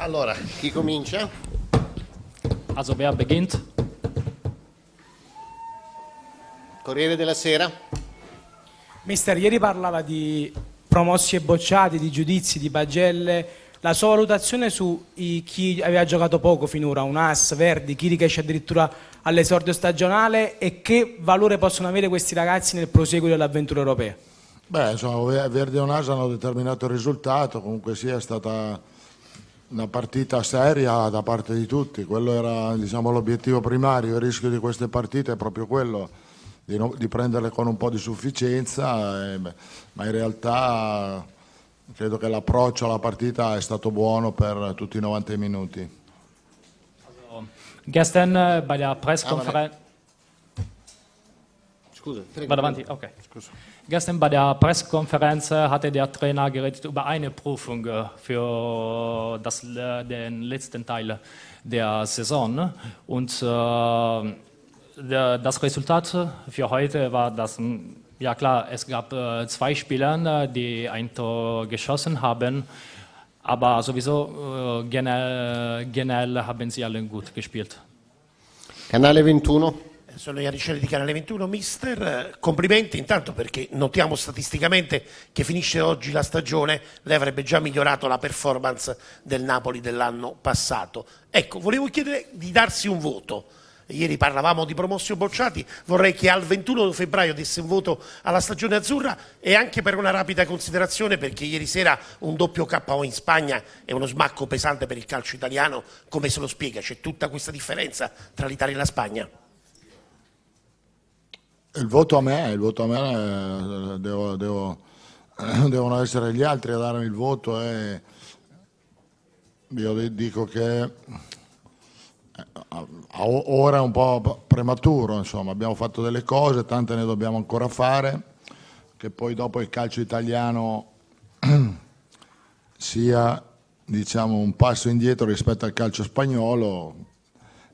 Allora, chi comincia? Also wer beginnt? Corriere della Sera. Mister, ieri parlava di promossi e bocciati, di giudizi, di pagelle. La sua valutazione su chi aveva giocato poco finora, un As, Verdi, chi riesce addirittura all'esordio stagionale e che valore possono avere questi ragazzi nel proseguo dell'avventura europea? Beh, insomma, Verdi e Unas hanno determinato il risultato, comunque sia stata una partita seria da parte di tutti, quello era diciamo, l'obiettivo primario, il rischio di queste partite è proprio quello, di, no, di prenderle con un po' di sufficienza, eh, ma in realtà credo che l'approccio alla partita è stato buono per tutti i 90 minuti. Also, gestern bei der Pressekonferenz... Ah, Scusa, Vado avanti, ok. Scusa. Gestern bei der Pressekonferenz hatte der Trainer geredet über eine Prüfung äh, für das, äh, den letzten Teil der Saison und äh, das Resultat für heute war, dass hm, ja klar, es gab zwei Spieler, die ein Tor geschossen haben, aber sowieso generell, generell haben sie alle gut gespielt. Kanale 21. Sono Iaricelli di Canale 21. Mister, complimenti intanto perché notiamo statisticamente che finisce oggi la stagione, lei avrebbe già migliorato la performance del Napoli dell'anno passato. Ecco, volevo chiedere di darsi un voto. Ieri parlavamo di promossi o bocciati, vorrei che al 21 febbraio desse un voto alla stagione azzurra e anche per una rapida considerazione perché ieri sera un doppio KO in Spagna è uno smacco pesante per il calcio italiano, come se lo spiega? C'è tutta questa differenza tra l'Italia e la Spagna? il voto a me, il voto a me eh, devo, devo, devono essere gli altri a darmi il voto e io dico che eh, ora è un po' prematuro, insomma, abbiamo fatto delle cose, tante ne dobbiamo ancora fare, che poi dopo il calcio italiano sia diciamo, un passo indietro rispetto al calcio spagnolo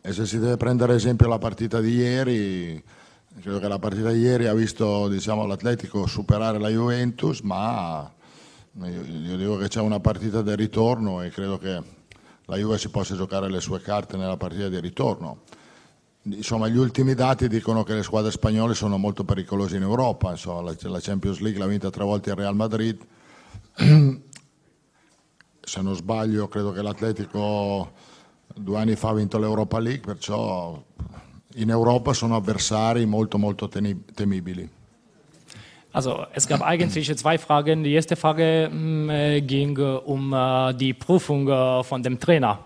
e se si deve prendere esempio la partita di ieri Credo che la partita di ieri ha visto diciamo, l'Atletico superare la Juventus, ma io, io dico che c'è una partita di ritorno e credo che la Juve si possa giocare le sue carte nella partita di ritorno. Insomma, gli ultimi dati dicono che le squadre spagnole sono molto pericolose in Europa. Insomma, la Champions League l'ha vinta tre volte il Real Madrid. Se non sbaglio, credo che l'Atletico due anni fa ha vinto l'Europa League, perciò in Europa sono avversari molto molto temibili. Also es gab eigentlich zwei Fragen. Die erste Frage mm, äh, ging äh, um äh, die Prüfung äh, von dem Trainer.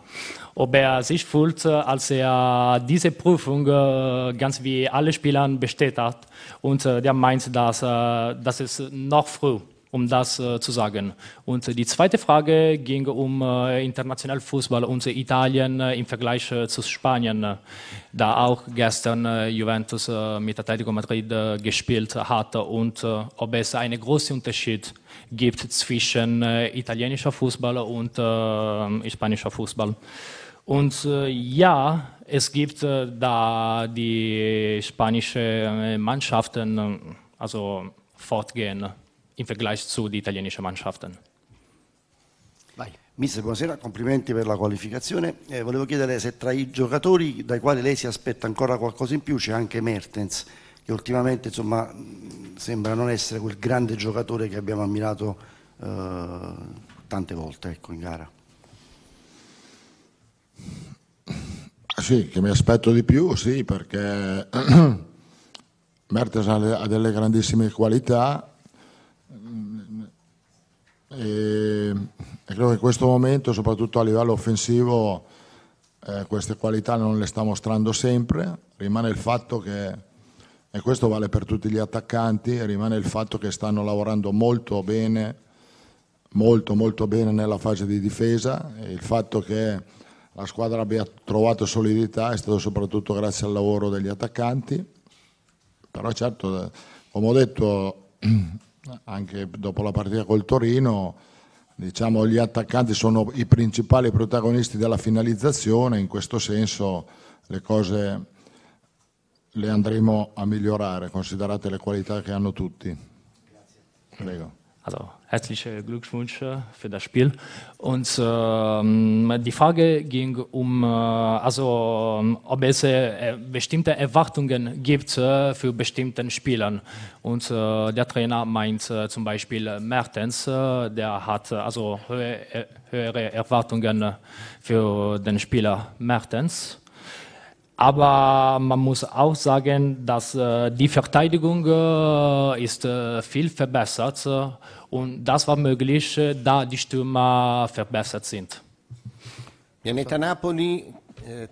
Ob er sich fühlt, äh, als er diese Prüfung äh, ganz wie alle Spieler besteht hat. Und der meint, dass, dass es noch früh ist um das äh, zu sagen. Und die zweite Frage ging um äh, internationalen Fußball und Italien äh, im Vergleich äh, zu Spanien, da auch gestern äh, Juventus äh, mit Atletico Madrid gespielt hat und ob es einen großen Unterschied gibt zwischen italienischer Fußball und spanischer Fußball. Und ja, es gibt da die spanische Mannschaften, also fortgehen. im Vergleich zu den italienischen Mannschaften. Vai. Mister, buonasera, complimenti per la qualificazione. Eh, volevo chiedere se tra i giocatori dai quali lei si aspetta ancora qualcosa in più c'è anche Mertens, che ultimamente insomma, sembra non essere quel grande giocatore che abbiamo ammirato eh, tante volte ecco, in gara. Ah, sì, che mi aspetto di più, sì, perché Mertens ha delle grandissime qualità, Mm, mm, eh, e, credo che in questo momento, soprattutto a livello offensivo, eh, queste qualità non le sta mostrando sempre. Rimane il fatto che, e questo vale per tutti gli attaccanti, rimane il fatto che stanno lavorando molto bene, molto molto bene nella fase di difesa e il fatto che la squadra abbia trovato solidità è stato soprattutto grazie al lavoro degli attaccanti. Però certo, eh, come ho detto, Anche dopo la partita col Torino, diciamo, gli attaccanti sono i principali protagonisti della finalizzazione, in questo senso le cose le andremo a migliorare, considerate le qualità che hanno tutti. Prego. Also herzliche Glückwünsche für das Spiel. Und ähm, die Frage ging um, äh, also, ob es äh, bestimmte Erwartungen gibt äh, für bestimmte Spieler. Und äh, der Trainer meint äh, zum Beispiel Mertens, äh, der hat also höhere, höhere Erwartungen für den Spieler Mertens. Aber man muss auch sagen, dass äh, die Verteidigung äh, ist äh, viel verbessert und das war möglich, da die Stürmer verbessert sind. Pianeta Napoli,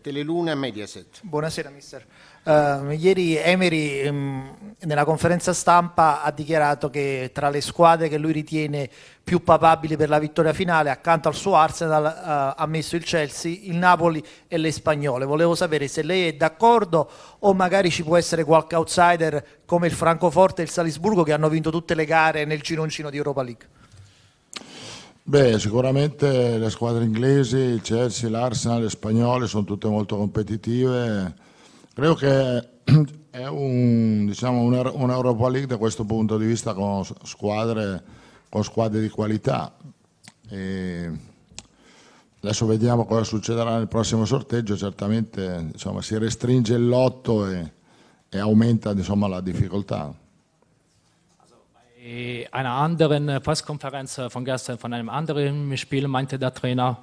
Teleluna, Mediaset. Buonasera, Mister. Uh, ieri Emery um, nella conferenza stampa ha dichiarato che tra le squadre che lui ritiene più papabili per la vittoria finale, accanto al suo Arsenal, uh, ha messo il Chelsea, il Napoli e le Spagnole. Volevo sapere se lei è d'accordo o magari ci può essere qualche outsider come il Francoforte e il Salisburgo che hanno vinto tutte le gare nel gironcino di Europa League. Beh, sicuramente le squadre inglesi, il Chelsea, l'Arsenal, le spagnole sono tutte molto competitive Credo che è un, diciamo, un'Europa League da questo punto di vista con squadre, con squadre di qualità. E adesso vediamo cosa succederà nel prossimo sorteggio, certamente insomma, si restringe il lotto e, e aumenta insomma, la difficoltà. In einer anderen Pressekonferenz von gestern, von einem anderen Spiel, meinte der Trainer,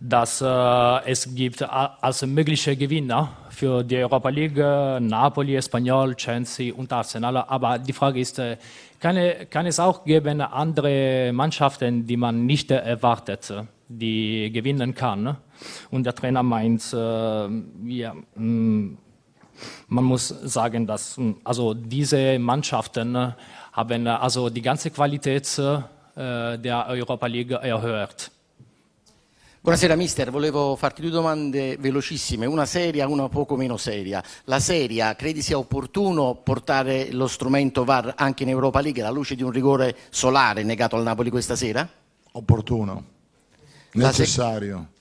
dass äh, es gibt äh, als mögliche Gewinner für die Europa League äh, Napoli, Espanyol, Chelsea und Arsenal. Aber die Frage ist, äh, kann, e, kann es auch geben andere Mannschaften, die man nicht erwartet, die gewinnen kann? Und der Trainer meint, äh, ja, mh, mm, man muss sagen, dass mm, also diese Mannschaften haben also die ganze Qualität äh, der Europa League erhöht. Buonasera mister, volevo farti due domande velocissime, una seria e una poco meno seria. La seria, credi sia opportuno portare lo strumento VAR anche in Europa League alla luce di un rigore solare negato al Napoli questa sera? Opportuno, necessario.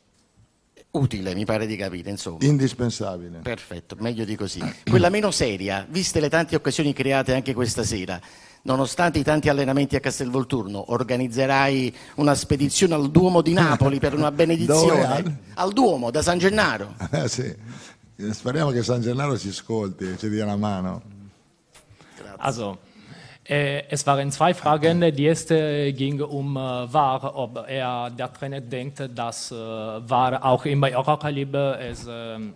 Utile, mi pare di capire, insomma. Indispensabile. Perfetto, meglio di così. Quella meno seria, viste le tante occasioni create anche questa sera, nonostante i tanti allenamenti a Castelvolturno, organizzerai una spedizione al Duomo di Napoli per una benedizione. al Duomo, da San Gennaro. Ah, sì. Speriamo che San Gennaro ci ascolti, e ci dia una mano. Also, äh, es waren zwei Fragen. Die erste ging um äh, War, ob er, der Trainer denkt, dass äh, War auch im Eurocaliber es, ähm, äh,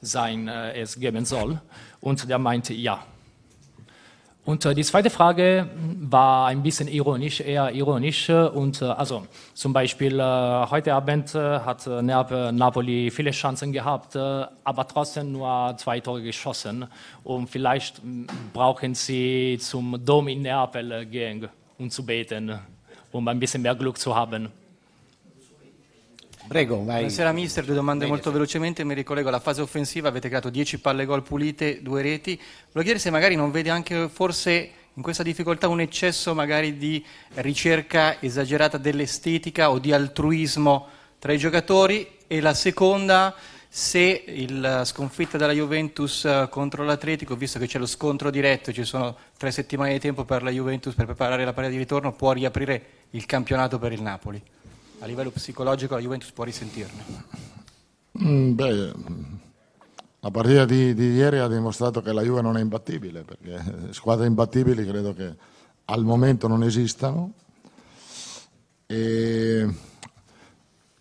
sein, es geben soll. Und der meinte ja. Und äh, die zweite Frage war ein bisschen ironisch, eher ironisch. Und äh, also zum Beispiel äh, heute Abend hat Napoli viele Chancen gehabt, aber trotzdem nur zwei Tore geschossen. Und vielleicht brauchen sie zum Dom in Neapel gehen und zu beten, um ein bisschen mehr Glück zu haben. Prego, vai. Buonasera mister, due domande Bene. molto velocemente, mi ricollego alla fase offensiva, avete creato 10 palle gol pulite, due reti, volevo chiedere se magari non vede anche forse in questa difficoltà un eccesso magari di ricerca esagerata dell'estetica o di altruismo tra i giocatori e la seconda se la eh, sconfitta della Juventus eh, contro l'Atletico, visto che c'è lo scontro diretto, ci sono tre settimane di tempo per la Juventus per preparare la partita di ritorno, può riaprire il campionato per il Napoli a livello psicologico la Juventus può risentirne? Mm, beh, la partita di, di, ieri ha dimostrato che la Juve non è imbattibile, perché squadre imbattibili credo che al momento non esistano. E,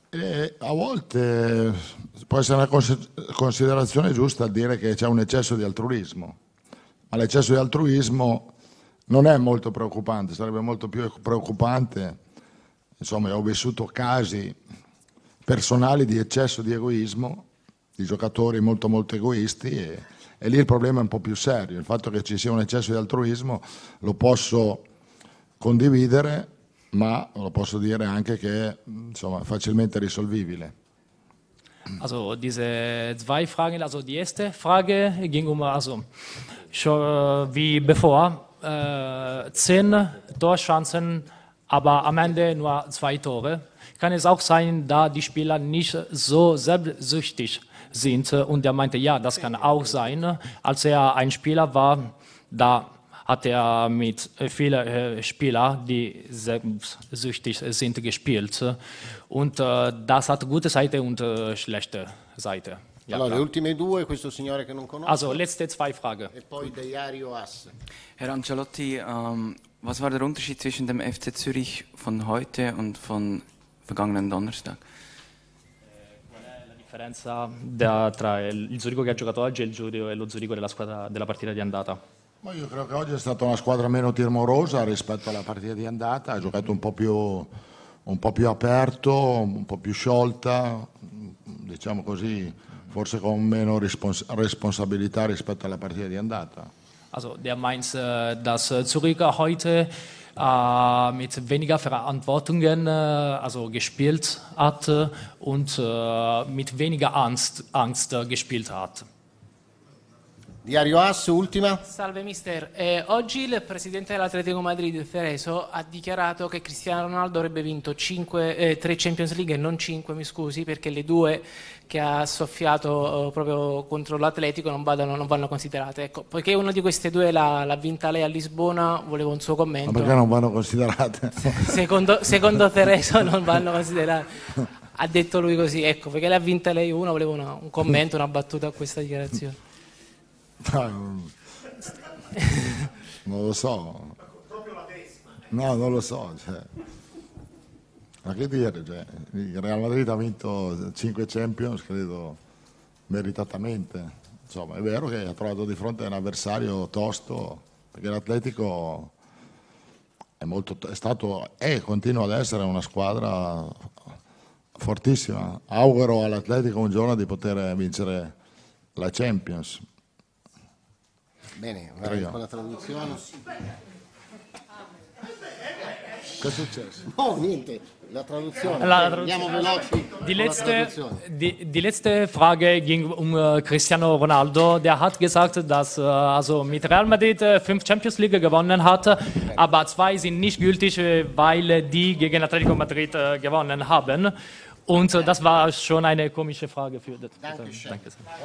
e a volte può essere una considerazione giusta dire che c'è un eccesso di altruismo, ma l'eccesso di altruismo non è molto preoccupante, sarebbe molto più preoccupante Insomma, ho vissuto casi personali di eccesso di egoismo, di giocatori molto molto egoisti e, e lì il problema è un po' più serio. Il fatto che ci sia un eccesso di altruismo lo posso condividere, ma lo posso dire anche che è facilmente risolvibile. Also diese zwei Fragen, also die erste Frage ging um, also schon äh, wie bevor, äh, zehn Torchancen aber am Ende nur zwei Tore. Kann es auch sein, da die Spieler nicht so selbstsüchtig sind. Und er meinte, ja, das kann auch sein. Als er ein Spieler war, da hat er mit vielen äh, Spielern, die selbstsüchtig sind, gespielt. Und äh, das hat gute Seite und äh, schlechte Seite. Ja, allora, le ultime due, questo signore che non conosco. Also, letzte zwei Frage. E poi Diario Ass. Herr Ancelotti, um ähm, Was war der Unterschied zwischen dem FC Zürich von heute und von vergangenen Donnerstag? differenza tra il Zurigo che ha giocato oggi e, Zurigo, e lo Zurigo della, squadra, della, partita di andata? Ma io credo che oggi è stata una squadra meno timorosa rispetto alla partita di andata, ha giocato un po' più, un po più aperto, un po' più sciolta, diciamo così, forse con meno respons- responsabilità rispetto alla partita di andata. Also der meint, äh, dass äh, zurück heute äh, mit weniger Verantwortungen also gespielt hat und mit weniger Angst, Angst gespielt hat. Diario As, ultima. Salve mister, eh, oggi il presidente dell'Atletico Madrid, Tereso, ha dichiarato che Cristiano Ronaldo avrebbe vinto 5, eh, 3 Champions League e non 5, mi scusi, perché le due che ha soffiato eh, proprio contro l'Atletico non, vadano, non vanno considerate. Ecco, poiché una di queste due l'ha, vinta lei a Lisbona, volevo un suo commento. Ma perché non vanno considerate? secondo, secondo Tereso non vanno considerate. Ha detto lui così, ecco, perché l'ha vinta lei una, volevo una, un commento, una battuta a questa dichiarazione non lo so. Proprio la Vespa. No, non lo so. Cioè. Ma che dire, cioè, il Real Madrid ha vinto 5 Champions, credo, meritatamente. Insomma, è vero che ha trovato di fronte un avversario tosto, perché l'Atletico è, molto, è stato e continua ad essere una squadra fortissima. Auguro all'Atletico un giorno di poter vincere la Champions Bene, vai con la traduzione. Che è successo? No, niente, la traduzione. La, la Andiamo veloci. Die letzte, die, die, letzte Frage ging um äh, Cristiano Ronaldo. Der hat gesagt, dass äh, also mit Real Madrid äh, fünf Champions League gewonnen hat, okay. aber zwei sind nicht gültig, äh, weil die gegen Atletico Madrid äh, gewonnen haben. Und äh, das war schon eine komische Frage für das. Danke sehr.